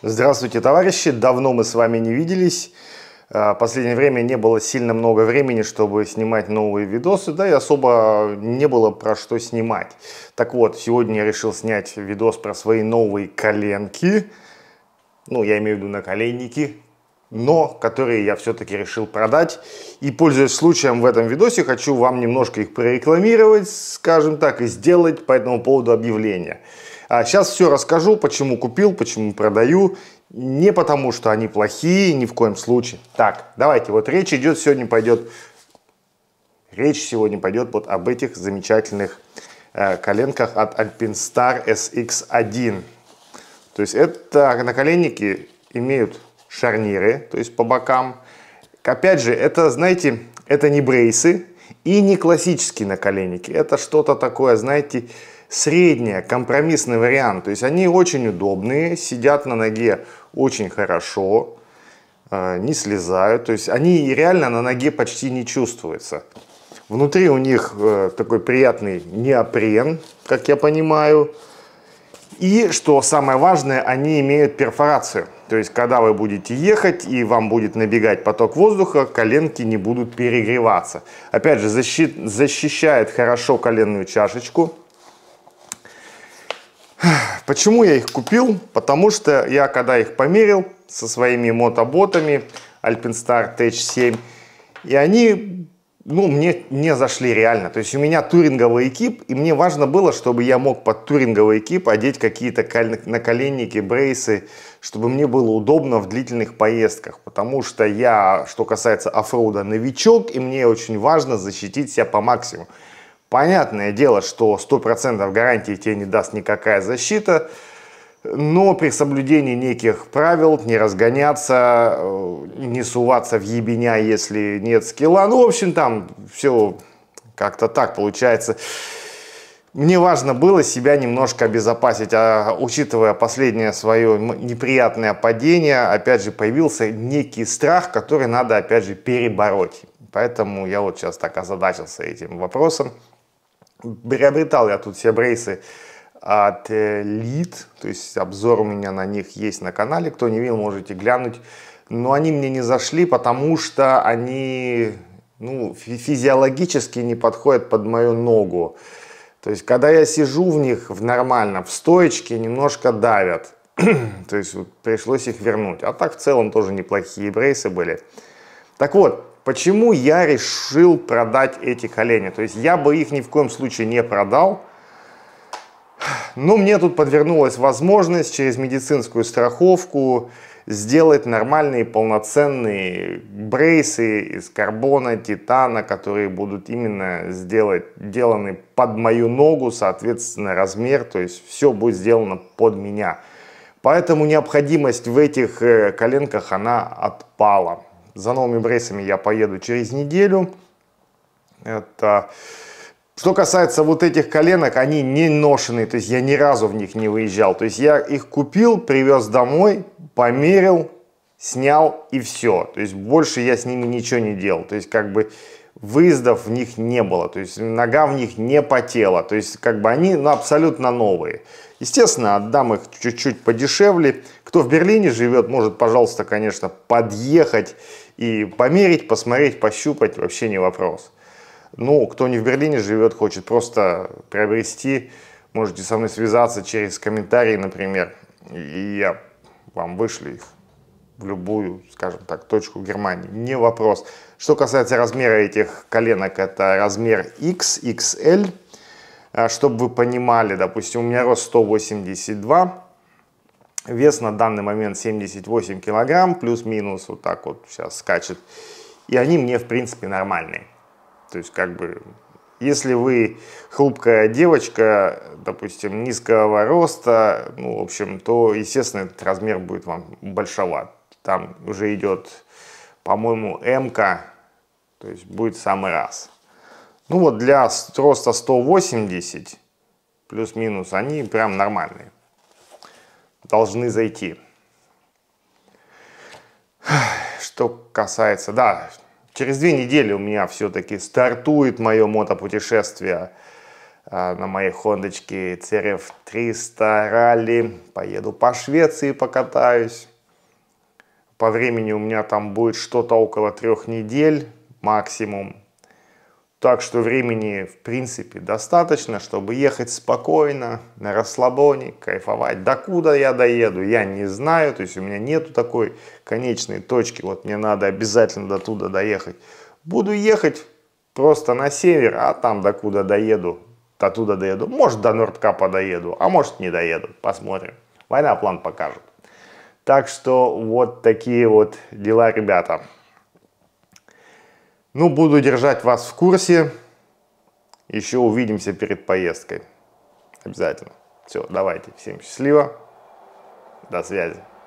Здравствуйте, товарищи! Давно мы с вами не виделись. А, последнее время не было сильно много времени, чтобы снимать новые видосы, да и особо не было про что снимать. Так вот, сегодня я решил снять видос про свои новые коленки. Ну, я имею в виду наколенники, но которые я все-таки решил продать. И, пользуясь случаем в этом видосе, хочу вам немножко их прорекламировать, скажем так, и сделать по этому поводу объявление. А сейчас все расскажу, почему купил, почему продаю. Не потому, что они плохие, ни в коем случае. Так, давайте, вот речь идет сегодня пойдет, речь сегодня пойдет вот об этих замечательных э, коленках от Alpinstar SX1. То есть это наколенники имеют шарниры, то есть по бокам. Опять же, это, знаете, это не брейсы и не классические наколенники. Это что-то такое, знаете, средняя, компромиссный вариант. То есть они очень удобные, сидят на ноге очень хорошо, э, не слезают. То есть они реально на ноге почти не чувствуются. Внутри у них э, такой приятный неопрен, как я понимаю. И, что самое важное, они имеют перфорацию. То есть, когда вы будете ехать и вам будет набегать поток воздуха, коленки не будут перегреваться. Опять же, защит, защищает хорошо коленную чашечку. Почему я их купил? Потому что я, когда их померил со своими мотоботами Alpenstar TH7, и они ну, мне не зашли реально. То есть у меня туринговый экип, и мне важно было, чтобы я мог под туринговый экип одеть какие-то наколенники, брейсы, чтобы мне было удобно в длительных поездках. Потому что я, что касается оффроуда, новичок, и мне очень важно защитить себя по максимуму. Понятное дело, что 100% гарантии тебе не даст никакая защита, но при соблюдении неких правил не разгоняться, э, не суваться в ебеня, если нет скилла. Ну, в общем, там все как-то так получается. Мне важно было себя немножко обезопасить, а учитывая последнее свое неприятное падение, опять же, появился некий страх, который надо, опять же, перебороть. Поэтому я вот сейчас так озадачился этим вопросом. Приобретал я тут все брейсы от Lead, э, то есть обзор у меня на них есть на канале, кто не видел, можете глянуть. Но они мне не зашли, потому что они ну, физиологически не подходят под мою ногу. То есть, когда я сижу в них в нормально, в стоечке, немножко давят. То есть, вот, пришлось их вернуть. А так, в целом, тоже неплохие брейсы были. Так вот, Почему я решил продать эти колени? То есть я бы их ни в коем случае не продал, но мне тут подвернулась возможность через медицинскую страховку сделать нормальные полноценные брейсы из карбона, титана, которые будут именно сделать, сделаны под мою ногу, соответственно, размер, то есть все будет сделано под меня. Поэтому необходимость в этих э, коленках, она отпала. За новыми брейсами я поеду через неделю. Это... Что касается вот этих коленок, они не ношеные, то есть я ни разу в них не выезжал. То есть я их купил, привез домой, померил, снял и все. То есть больше я с ними ничего не делал. То есть как бы выездов в них не было, то есть нога в них не потела, то есть как бы они ну, абсолютно новые. Естественно, отдам их чуть-чуть подешевле. Кто в Берлине живет, может, пожалуйста, конечно, подъехать и померить, посмотреть, пощупать вообще не вопрос. Ну, кто не в Берлине живет, хочет просто приобрести, можете со мной связаться через комментарии, например, и я вам вышлю их в любую, скажем так, точку Германии. Не вопрос. Что касается размера этих коленок, это размер XXL, а Чтобы вы понимали, допустим, у меня рост 182, Вес на данный момент 78 килограмм, плюс-минус вот так вот сейчас скачет. И они мне, в принципе, нормальные. То есть, как бы, если вы хрупкая девочка, допустим, низкого роста, ну, в общем, то, естественно, этот размер будет вам большоват. Там уже идет, по-моему, м-ка, то есть будет самый раз. Ну вот для роста 180 плюс-минус они прям нормальные должны зайти. Что касается, да, через две недели у меня все-таки стартует мое мотопутешествие а, на моей хондочке CRF 300 Rally. Поеду по Швеции покатаюсь. По времени у меня там будет что-то около трех недель максимум. Так что времени, в принципе, достаточно, чтобы ехать спокойно, на расслабоне, кайфовать. Докуда я доеду, я не знаю. То есть у меня нету такой конечной точки. Вот мне надо обязательно до туда доехать. Буду ехать просто на север, а там докуда доеду, до туда доеду. Может, до Нордкапа доеду, а может, не доеду. Посмотрим. Война план покажет. Так что вот такие вот дела, ребята. Ну, буду держать вас в курсе. Еще увидимся перед поездкой. Обязательно. Все, давайте. Всем счастливо. До связи.